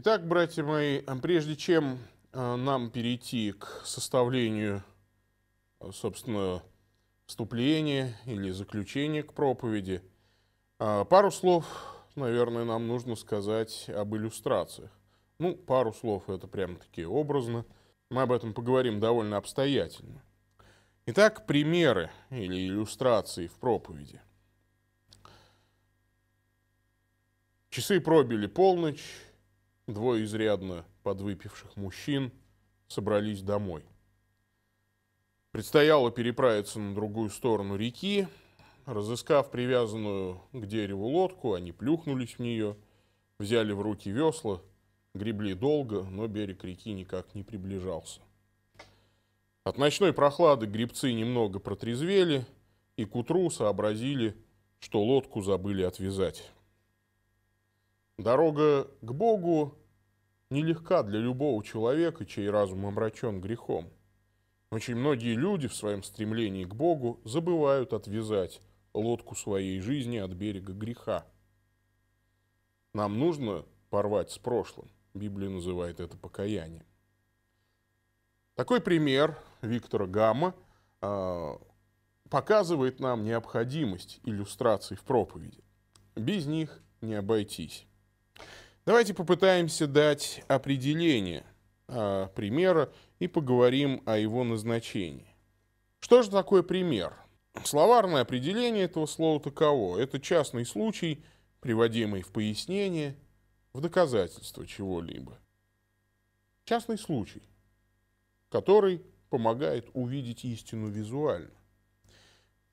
Итак, братья мои, а прежде чем а, нам перейти к составлению, а, собственно, вступления или заключения к проповеди, пару слов, наверное, нам нужно сказать об иллюстрациях. Ну, пару слов, это прямо таки образно. Мы об этом поговорим довольно обстоятельно. Итак, примеры или иллюстрации в проповеди. Часы пробили полночь, Двое изрядно подвыпивших мужчин собрались домой. Предстояло переправиться на другую сторону реки. Разыскав привязанную к дереву лодку, они плюхнулись в нее, взяли в руки весла, гребли долго, но берег реки никак не приближался. От ночной прохлады грибцы немного протрезвели и к утру сообразили, что лодку забыли отвязать. Дорога к Богу нелегка для любого человека, чей разум омрачен грехом. Очень многие люди в своем стремлении к Богу забывают отвязать лодку своей жизни от берега греха. Нам нужно порвать с прошлым. Библия называет это покаянием. Такой пример Виктора Гамма э, показывает нам необходимость иллюстраций в проповеди. Без них не обойтись. Давайте попытаемся дать определение э, примера и поговорим о его назначении. Что же такое пример? Словарное определение этого слова таково. Это частный случай, приводимый в пояснение, в доказательство чего-либо. Частный случай, который помогает увидеть истину визуально.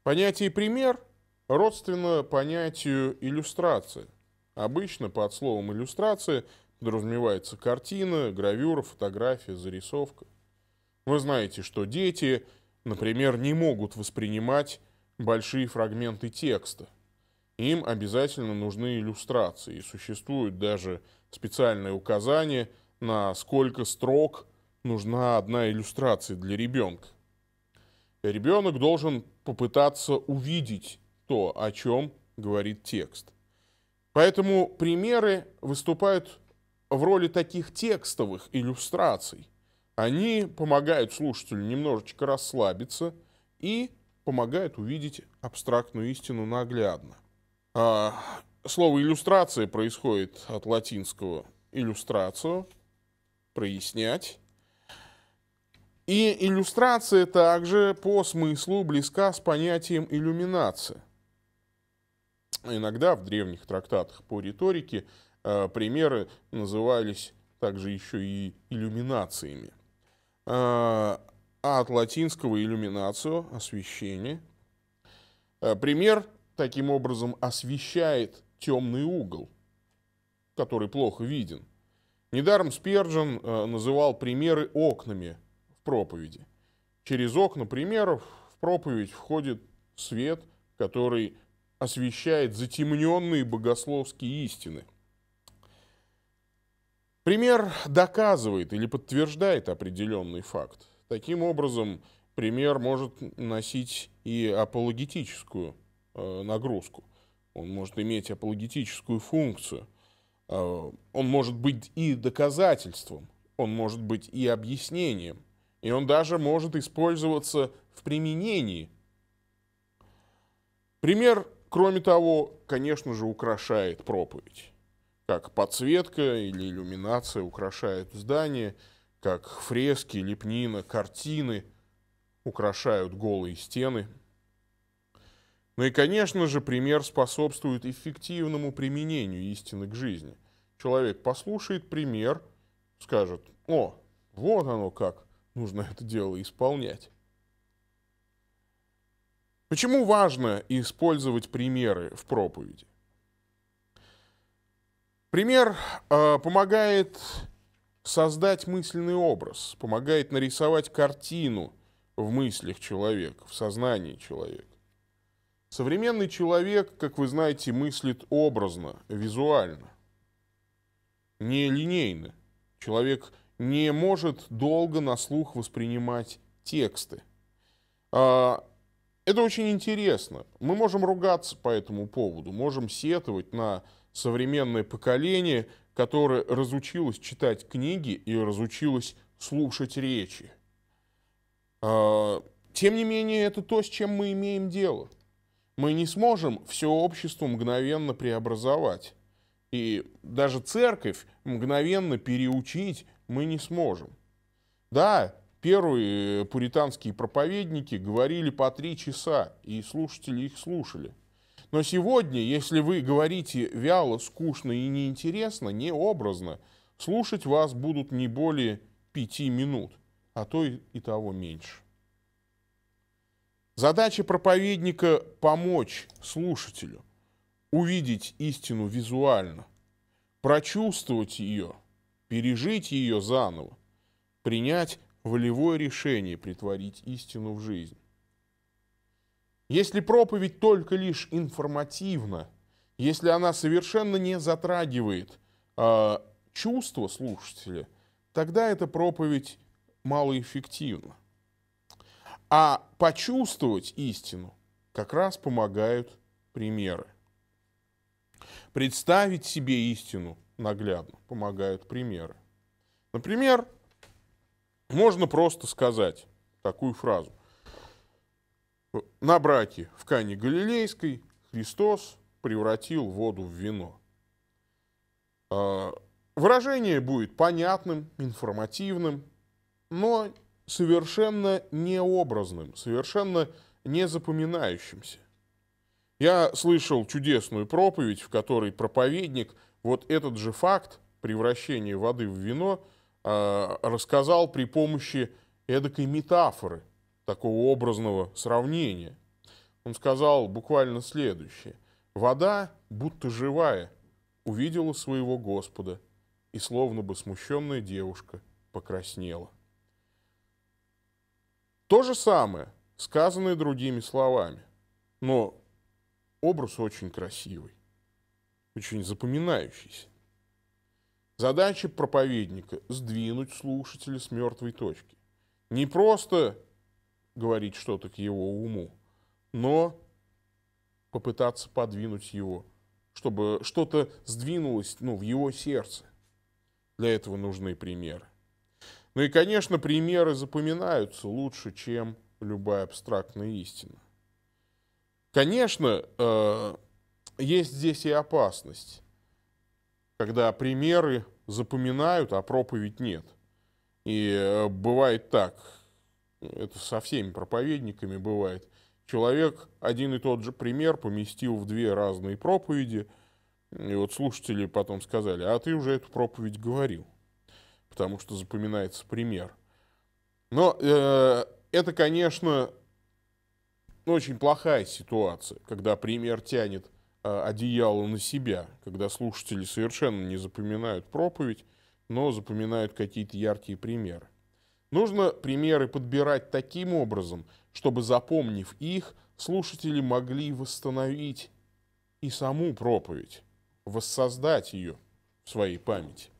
Понятие «пример» родственно понятию «иллюстрация», Обычно под словом «иллюстрация» подразумевается картина, гравюра, фотография, зарисовка. Вы знаете, что дети, например, не могут воспринимать большие фрагменты текста. Им обязательно нужны иллюстрации. Существуют даже специальные указания на сколько строк нужна одна иллюстрация для ребенка. Ребенок должен попытаться увидеть то, о чем говорит текст. Поэтому примеры выступают в роли таких текстовых иллюстраций. Они помогают слушателю немножечко расслабиться и помогают увидеть абстрактную истину наглядно. А, слово иллюстрация происходит от латинского иллюстрацию, прояснять. И иллюстрация также по смыслу близка с понятием иллюминация – Иногда в древних трактатах по риторике э, примеры назывались также еще и иллюминациями. А от латинского иллюминацию – освещение. Э, пример таким образом освещает темный угол, который плохо виден. Недаром Сперджин называл примеры окнами в проповеди. Через окна примеров в проповедь входит свет, который освещает затемненные богословские истины. Пример доказывает или подтверждает определенный факт. Таким образом, пример может носить и апологетическую э, нагрузку. Он может иметь апологетическую функцию. Э, он может быть и доказательством, он может быть и объяснением. И он даже может использоваться в применении. Пример Кроме того, конечно же, украшает проповедь. Как подсветка или иллюминация украшает здание, как фрески, лепнина, картины украшают голые стены. Ну и, конечно же, пример способствует эффективному применению истины к жизни. Человек послушает пример, скажет, о, вот оно как, нужно это дело исполнять. Почему важно использовать примеры в проповеди? Пример э, помогает создать мысленный образ, помогает нарисовать картину в мыслях человека, в сознании человека. Современный человек, как вы знаете, мыслит образно, визуально, не линейно. Человек не может долго на слух воспринимать тексты. А, это очень интересно. Мы можем ругаться по этому поводу, можем сетовать на современное поколение, которое разучилось читать книги и разучилось слушать речи. А, тем не менее, это то, с чем мы имеем дело. Мы не сможем все общество мгновенно преобразовать. И даже церковь мгновенно переучить мы не сможем. Да, первые э, пуританские проповедники говорили по три часа, и слушатели их слушали. Но сегодня, если вы говорите вяло, скучно и неинтересно, необразно, слушать вас будут не более пяти минут, а то и, того меньше. Задача проповедника – помочь слушателю увидеть истину визуально, прочувствовать ее, пережить ее заново, принять волевое решение притворить истину в жизнь. Если проповедь только лишь информативна, если она совершенно не затрагивает э, чувства слушателя, тогда эта проповедь малоэффективна. А почувствовать истину как раз помогают примеры. Представить себе истину наглядно помогают примеры. Например, можно просто сказать такую фразу. На браке в Кане Галилейской Христос превратил воду в вино. А, выражение будет понятным, информативным, но совершенно необразным, совершенно не запоминающимся. Я слышал чудесную проповедь, в которой проповедник вот этот же факт превращения воды в вино – а, рассказал при помощи эдакой метафоры, такого образного сравнения. Он сказал буквально следующее. «Вода, будто живая, увидела своего Господа, и словно бы смущенная девушка покраснела». То же самое, сказанное другими словами, но образ очень красивый, очень запоминающийся. Задача проповедника – сдвинуть слушателя с мертвой точки. Не просто говорить что-то к его уму, но попытаться подвинуть его, чтобы что-то сдвинулось ну, в его сердце. Для этого нужны примеры. Ну и, конечно, примеры запоминаются лучше, чем любая абстрактная истина. Конечно, э, есть здесь и опасность когда примеры запоминают, а проповедь нет. И э, бывает так, это со всеми проповедниками бывает, человек один и тот же пример поместил в две разные проповеди, и вот слушатели потом сказали, а ты уже эту проповедь говорил, потому что запоминается пример. Но э, это, конечно, очень плохая ситуация, когда пример тянет а, одеяло на себя, когда слушатели совершенно не запоминают проповедь, но запоминают какие-то яркие примеры. Нужно примеры подбирать таким образом, чтобы, запомнив их, слушатели могли восстановить и саму проповедь, воссоздать ее в своей памяти.